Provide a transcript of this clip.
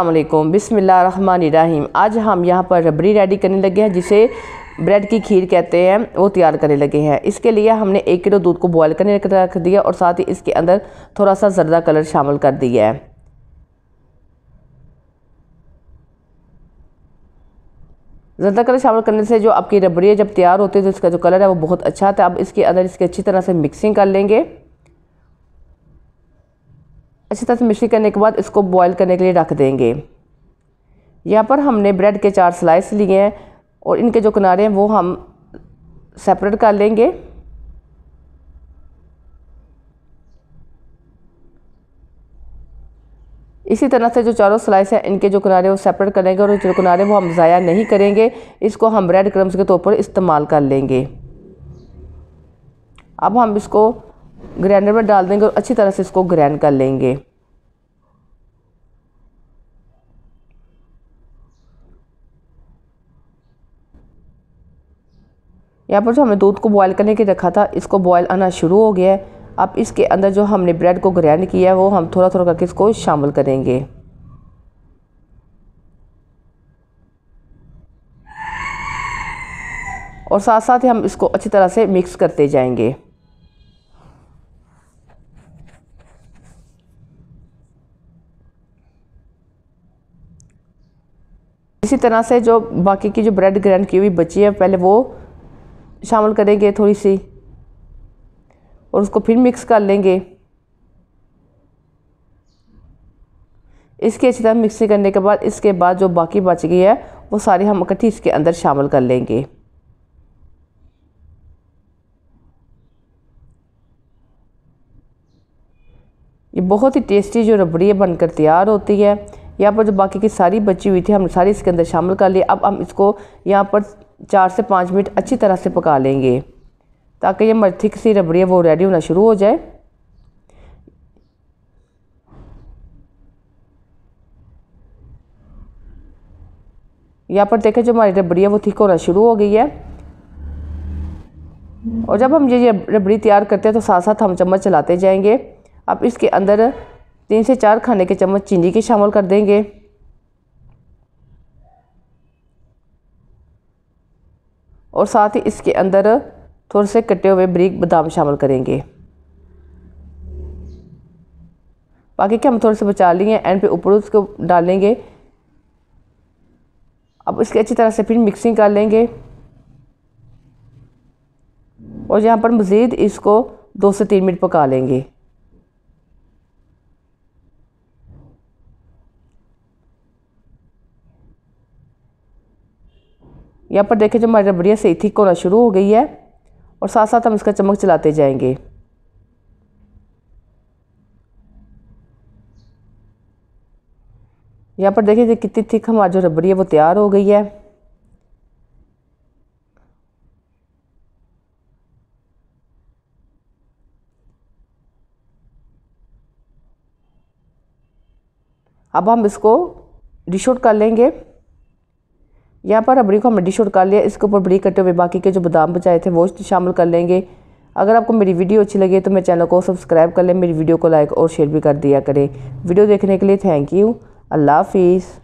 अल्लाम बिसमीम आज हम यहाँ पर रबड़ी रेडी करने लगे हैं जिसे ब्रेड की खीर कहते हैं वो तैयार करने लगे हैं इसके लिए हमने एक किलो दूध को बॉयल करने रख दिया और साथ ही इसके अंदर थोड़ा सा जरदा कलर शामिल कर दिया है जरदा कलर शामिल करने से जो आपकी रबड़ी है जब तैयार होती है तो इसका जो कलर है वो बहुत अच्छा आता है अब इसके अंदर इसके अच्छी तरह से मिक्सिंग कर लेंगे अच्छी तरह से मिश्री करने के बाद इसको बॉयल करने के लिए रख देंगे यहाँ पर हमने ब्रेड के चार स्लाइस लिए हैं और इनके जो किनारे हैं वो हम सेपरेट कर लेंगे इसी तरह से जो चारों स्लाइस हैं इनके जो किनारे वो सेपरेट करेंगे और जो किनारे वो हम ज़ाया नहीं करेंगे इसको हम ब्रेड क्रम्स के तौर पर इस्तेमाल कर लेंगे अब हम इसको ग्राइंडर में डाल देंगे और अच्छी तरह से इसको ग्राइंड कर लेंगे यहाँ पर जो हमने दूध को बॉयल करने के रखा था इसको बॉयल आना शुरू हो गया है अब इसके अंदर जो हमने ब्रेड को ग्रैंड किया है वो हम थोड़ा थोड़ा करके इसको शामिल करेंगे और साथ साथ ही हम इसको अच्छी तरह से मिक्स करते जाएंगे इसी तरह से जो बाकी की जो ब्रेड ग्रैंड की हुई बची है पहले वो शामिल करेंगे थोड़ी सी और उसको फिर मिक्स कर लेंगे इसके अच्छी तरह मिक्सिंग करने के बाद इसके बाद जो बाकी बच गई है वो सारी हम इकट्ठी इसके अंदर शामिल कर लेंगे ये बहुत ही टेस्टी जो रबड़ी है बनकर तैयार होती है यहाँ पर जो बाकी की सारी बची हुई थी हमने सारी इसके अंदर शामिल कर लिए अब हम इसको यहाँ पर चार से पाँच मिनट अच्छी तरह से पका लेंगे ताकि ये मरथिक सी रबड़ी है वो रेडी होना शुरू हो जाए यहाँ पर देखें जो हमारी रबड़ी है वो ठीक होना शुरू हो गई है और जब हम ये रबड़ी तैयार करते हैं तो साथ साथ हम चम्मच चलाते जाएंगे अब इसके अंदर तीन से चार खाने के चम्मच चीनी के शामिल कर देंगे और साथ ही इसके अंदर थोड़े से कटे हुए ब्रिक बादाम शामिल करेंगे बाकी के हम थोड़े से बचा लिए एंड पे ऊपर उसको डालेंगे अब इसकी अच्छी तरह से फिर मिक्सिंग कर लेंगे और यहाँ पर मज़ीद इसको दो से तीन मिनट पका लेंगे यहाँ पर देखें जो हमारी रबड़ियाँ सही थी होना शुरू हो गई है और साथ साथ हम इसका चमक चलाते जाएंगे यहाँ पर देखिए कितनी थिक हमारी जो रबड़ी है वो तैयार हो गई है अब हम इसको डिश आउट कर लेंगे यहाँ पर अबरी को हमने डिश आउट कर लिया इसके ऊपर बड़ी कटे हुए बाकी के जो बादाम बचाए थे वो शामिल कर लेंगे अगर आपको मेरी वीडियो अच्छी लगे तो मेरे चैनल को सब्सक्राइब कर लें मेरी वीडियो को लाइक और शेयर भी कर दिया करें वीडियो देखने के लिए थैंक यू अल्लाह हाफिज़